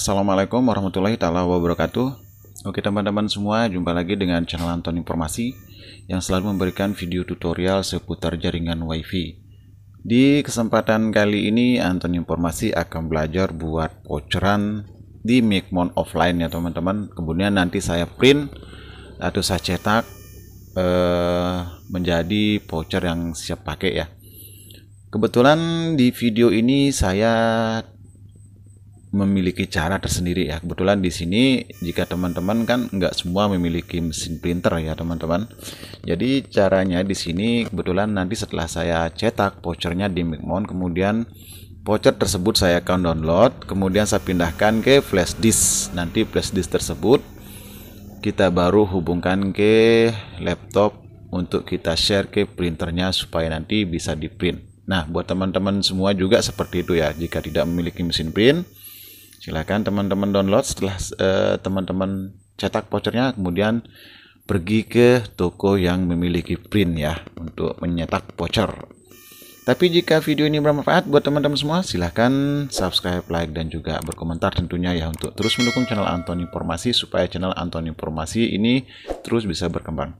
Assalamualaikum warahmatullahi taala wabarakatuh. Oke teman-teman semua, jumpa lagi dengan channel Anton Informasi yang selalu memberikan video tutorial seputar jaringan WiFi. Di kesempatan kali ini Anton Informasi akan belajar buat voucheran di Micmon offline ya teman-teman. Kemudian nanti saya print atau saya cetak eh, menjadi voucher yang siap pakai ya. Kebetulan di video ini saya memiliki cara tersendiri ya. Kebetulan di sini jika teman-teman kan nggak semua memiliki mesin printer ya teman-teman. Jadi caranya di sini kebetulan nanti setelah saya cetak vouchernya di Micmon kemudian voucher tersebut saya akan download kemudian saya pindahkan ke flash disk. Nanti flash disk tersebut kita baru hubungkan ke laptop untuk kita share ke printernya supaya nanti bisa di print. Nah, buat teman-teman semua juga seperti itu ya. Jika tidak memiliki mesin print, silahkan teman-teman download setelah teman eh, teman-teman cetak vouchernya kemudian pergi ke toko yang memiliki print ya untuk menyetak voucher. Tapi jika video ini bermanfaat buat teman-teman semua, silahkan subscribe, like, dan juga berkomentar tentunya ya untuk terus mendukung channel Anton Informasi supaya channel Anton Informasi ini terus bisa berkembang.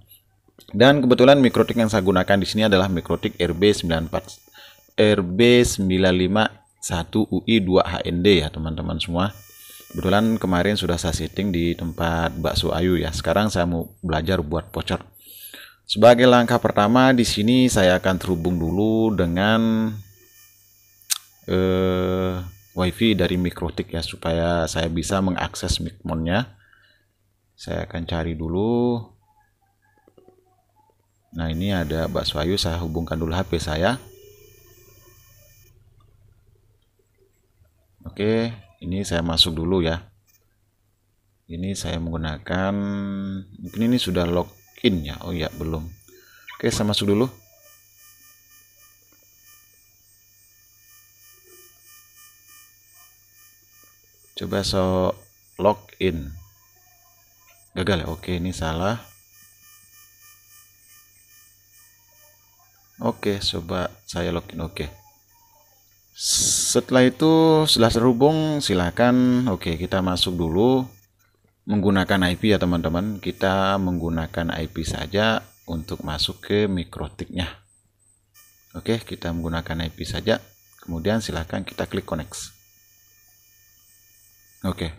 Dan kebetulan mikrotik yang saya gunakan di sini adalah mikrotik RB94 RB95 1 UI 2 HND ya teman-teman semua kebetulan kemarin sudah saya setting di tempat bakso ayu ya sekarang saya mau belajar buat voucher sebagai langkah pertama di sini saya akan terhubung dulu dengan eh, wifi dari mikrotik ya supaya saya bisa mengakses micmonnya saya akan cari dulu nah ini ada bakso ayu saya hubungkan dulu HP saya Oke, ini saya masuk dulu ya. Ini saya menggunakan mungkin ini sudah login ya. Oh ya, belum. Oke, saya masuk dulu. Coba so login. Gagal ya. Oke, ini salah. Oke, coba saya login. Oke setelah itu setelah terhubung silahkan oke kita masuk dulu menggunakan IP ya teman-teman kita menggunakan IP saja untuk masuk ke mikrotiknya oke kita menggunakan IP saja kemudian silahkan kita klik connect oke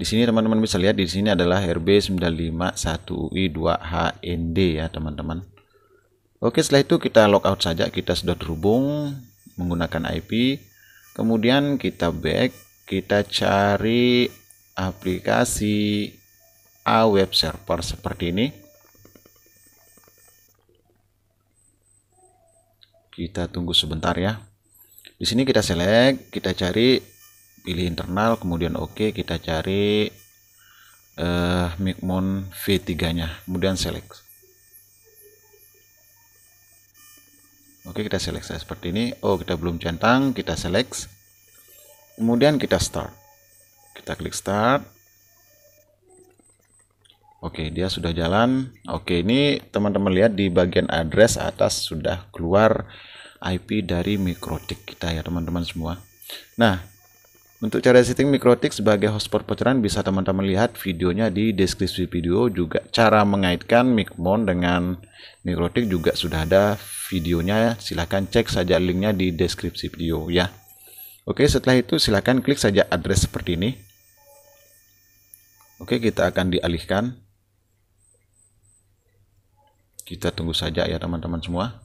di sini teman-teman bisa lihat di sini adalah RB951UI2HND ya teman-teman oke setelah itu kita logout saja kita sudah terhubung menggunakan IP kemudian kita back kita cari aplikasi A web server seperti ini kita tunggu sebentar ya di sini kita select kita cari pilih internal kemudian oke okay, kita cari uh, Micmon V3 nya kemudian select Oke, kita select seperti ini. Oh, kita belum centang, kita select. Kemudian kita start. Kita klik start. Oke, dia sudah jalan. Oke, ini teman-teman lihat di bagian address atas sudah keluar IP dari Mikrotik kita ya, teman-teman semua. Nah, untuk cara setting mikrotik sebagai hotspot port bisa teman-teman lihat videonya di deskripsi video juga cara mengaitkan mikmon dengan mikrotik juga sudah ada videonya silahkan cek saja linknya di deskripsi video ya. Oke setelah itu silahkan klik saja address seperti ini. Oke kita akan dialihkan. Kita tunggu saja ya teman-teman semua.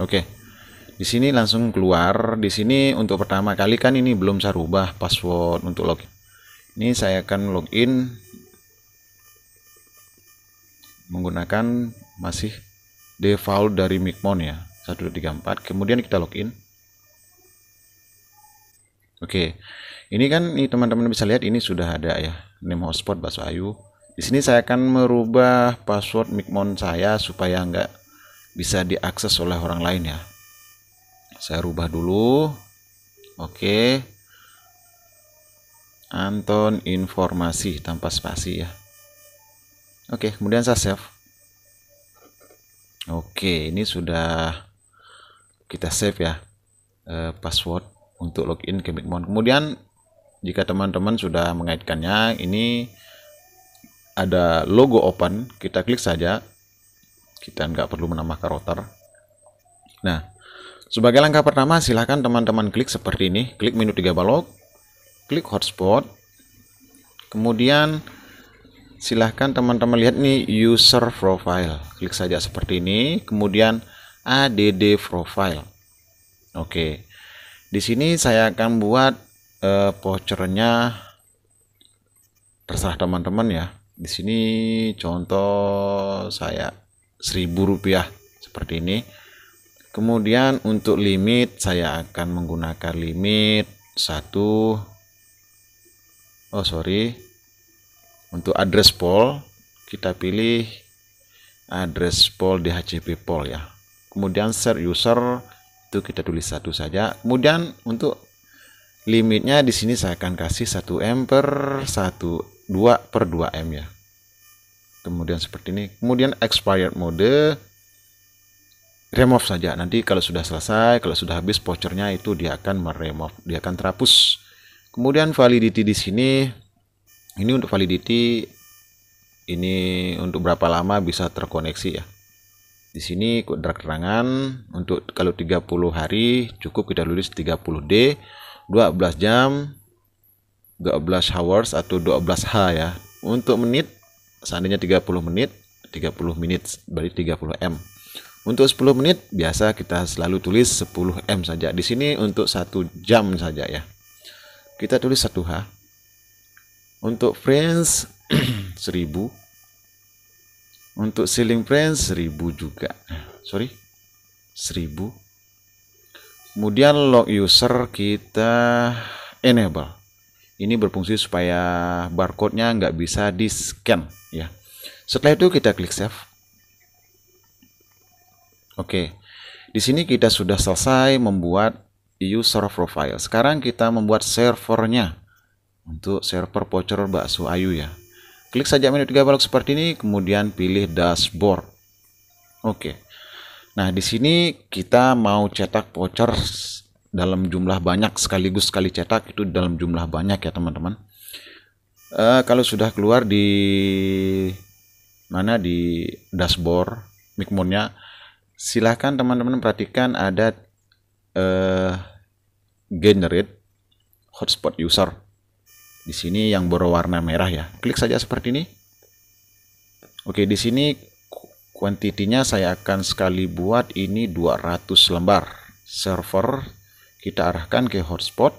Oke. Okay di sini langsung keluar di sini untuk pertama kali kan ini belum saya rubah password untuk login ini saya akan login menggunakan masih default dari Micmon ya 134 kemudian kita login oke ini kan ini teman-teman bisa lihat ini sudah ada ya name hotspot baso ayu di sini saya akan merubah password Micmon saya supaya nggak bisa diakses oleh orang lain ya saya rubah dulu oke Anton informasi tanpa spasi ya oke kemudian saya save oke ini sudah kita save ya e, password untuk login ke Bitmon kemudian jika teman-teman sudah mengaitkannya ini ada logo open kita klik saja kita nggak perlu menambahkan router nah sebagai langkah pertama, silahkan teman-teman klik seperti ini. Klik menu tiga balok, klik hotspot. Kemudian silahkan teman-teman lihat nih user profile. Klik saja seperti ini, kemudian ADD profile. Oke. Di sini saya akan buat uh, eh, vouchernya terserah teman-teman ya. Di sini contoh saya seribu rupiah seperti ini kemudian untuk limit saya akan menggunakan limit 1 oh sorry untuk address pol kita pilih address pool DHCP pol ya kemudian share user itu kita tulis satu saja kemudian untuk limitnya di sini saya akan kasih 1M per 1 2 per 2M ya kemudian seperti ini kemudian expired mode remove saja. Nanti kalau sudah selesai, kalau sudah habis vouchernya itu dia akan meremove, dia akan terhapus. Kemudian validity di sini ini untuk validity ini untuk berapa lama bisa terkoneksi ya. Di sini kontrak keterangan untuk kalau 30 hari cukup kita tulis 30D 12 jam 12 hours atau 12H ya. Untuk menit seandainya 30 menit 30 menit berarti 30 M untuk 10 menit biasa kita selalu tulis 10M saja. Di sini untuk 1 jam saja ya. Kita tulis 1H. Untuk friends 1000. Untuk ceiling friends 1000 juga. Eh, sorry. 1000. Kemudian log user kita enable. Ini berfungsi supaya barcode-nya nggak bisa di scan ya. Setelah itu kita klik save Oke, di sini kita sudah selesai membuat user profile. Sekarang kita membuat servernya untuk server voucher bakso ayu ya. Klik saja menu tiga balok seperti ini, kemudian pilih dashboard. Oke. Nah, di sini kita mau cetak voucher dalam jumlah banyak sekaligus sekali cetak itu dalam jumlah banyak ya teman-teman. Uh, kalau sudah keluar di mana di dashboard micmonnya silahkan teman-teman perhatikan ada uh, generate hotspot user. Di sini yang berwarna merah ya. Klik saja seperti ini. Oke, di sini kuantitinya saya akan sekali buat ini 200 lembar. Server kita arahkan ke hotspot.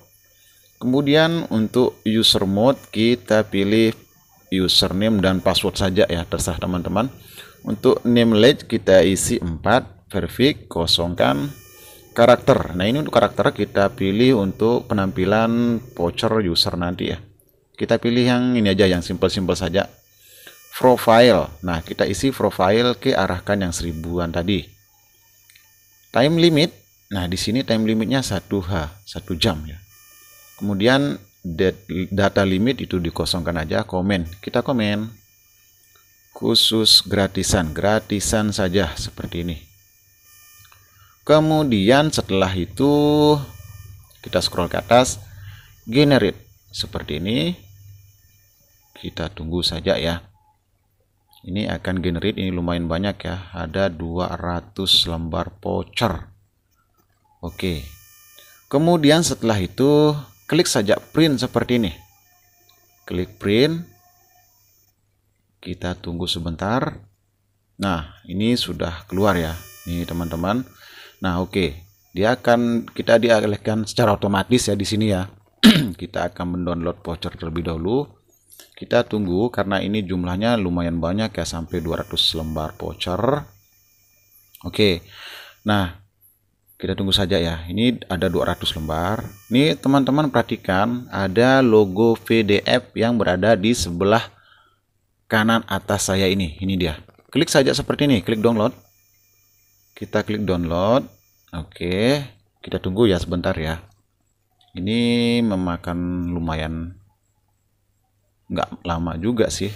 Kemudian untuk user mode kita pilih username dan password saja ya, terserah teman-teman. Untuk namelet kita isi 4 verfik kosongkan karakter. Nah, ini untuk karakter kita pilih untuk penampilan voucher user nanti ya. Kita pilih yang ini aja yang simple-simple saja. Profile. Nah, kita isi profile ke arahkan yang seribuan tadi. Time limit. Nah, di sini time limitnya 1H, 1 jam ya. Kemudian data limit itu dikosongkan aja komen. Kita komen khusus gratisan, gratisan saja seperti ini. Kemudian setelah itu kita scroll ke atas, generate seperti ini. Kita tunggu saja ya. Ini akan generate ini lumayan banyak ya. Ada 200 lembar voucher. Oke. Kemudian setelah itu klik saja print seperti ini. Klik print kita tunggu sebentar nah ini sudah keluar ya ini teman-teman nah oke okay. dia akan kita dialihkan secara otomatis ya di sini ya kita akan mendownload voucher terlebih dahulu kita tunggu karena ini jumlahnya lumayan banyak ya sampai 200 lembar voucher oke okay. nah kita tunggu saja ya ini ada 200 lembar ini teman-teman perhatikan ada logo VDF yang berada di sebelah kanan atas saya ini. Ini dia. Klik saja seperti ini, klik download. Kita klik download. Oke, kita tunggu ya sebentar ya. Ini memakan lumayan nggak lama juga sih.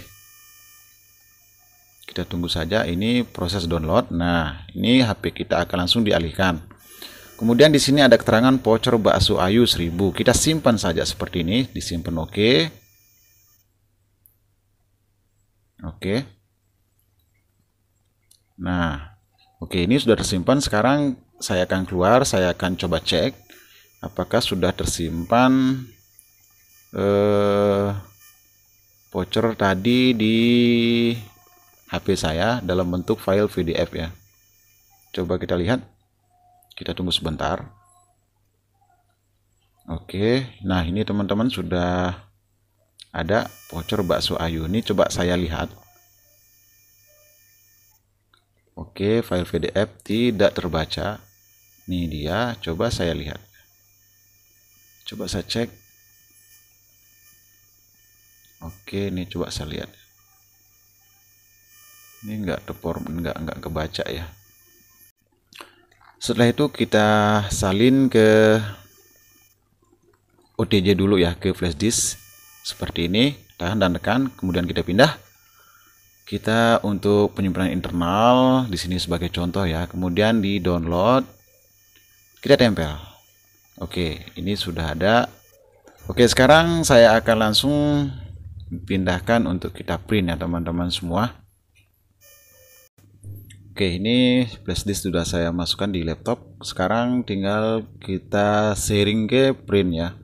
Kita tunggu saja ini proses download. Nah, ini HP kita akan langsung dialihkan. Kemudian di sini ada keterangan voucher bakso Ayu 1000. Kita simpan saja seperti ini, disimpan oke. Okay Oke. Okay. Nah, oke okay, ini sudah tersimpan. Sekarang saya akan keluar, saya akan coba cek apakah sudah tersimpan eh voucher tadi di HP saya dalam bentuk file PDF ya. Coba kita lihat. Kita tunggu sebentar. Oke, nah ini teman-teman sudah ada voucher bakso ayu ini coba saya lihat oke file pdf tidak terbaca ini dia coba saya lihat coba saya cek oke ini coba saya lihat ini enggak terform enggak enggak kebaca ya setelah itu kita salin ke OTJ dulu ya ke flash disk seperti ini tahan dan tekan kemudian kita pindah kita untuk penyimpanan internal di sini sebagai contoh ya kemudian di download kita tempel oke ini sudah ada oke sekarang saya akan langsung pindahkan untuk kita print ya teman-teman semua oke ini flashdisk sudah saya masukkan di laptop sekarang tinggal kita sharing ke print ya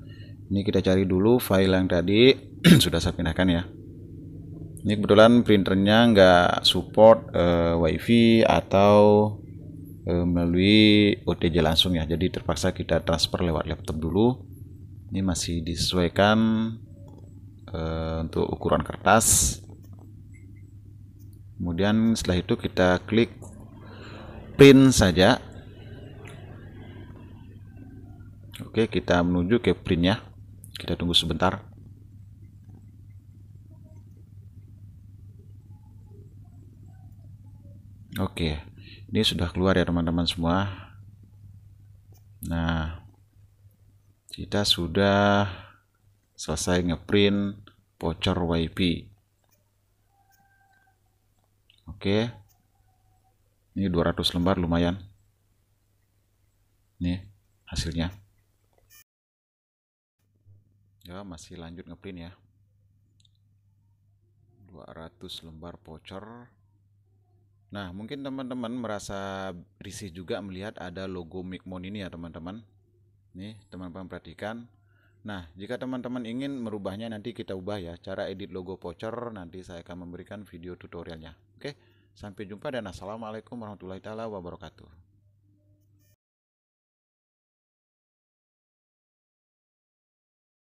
ini kita cari dulu file yang tadi sudah saya pindahkan ya ini kebetulan printernya nggak support uh, wifi atau uh, melalui OTJ langsung ya jadi terpaksa kita transfer lewat laptop dulu ini masih disesuaikan uh, untuk ukuran kertas kemudian setelah itu kita klik print saja oke kita menuju ke printnya. Kita tunggu sebentar. Oke, ini sudah keluar ya teman-teman semua. Nah, kita sudah selesai ngeprint voucher WiFi. Oke. Ini 200 lembar lumayan. Nih hasilnya masih lanjut ngeprint ya 200 lembar voucher nah mungkin teman-teman merasa risih juga melihat ada logo Mikmon ini ya teman-teman nih teman-teman perhatikan Nah, jika teman-teman ingin merubahnya nanti kita ubah ya. Cara edit logo voucher nanti saya akan memberikan video tutorialnya. Oke, sampai jumpa dan assalamualaikum warahmatullahi wabarakatuh.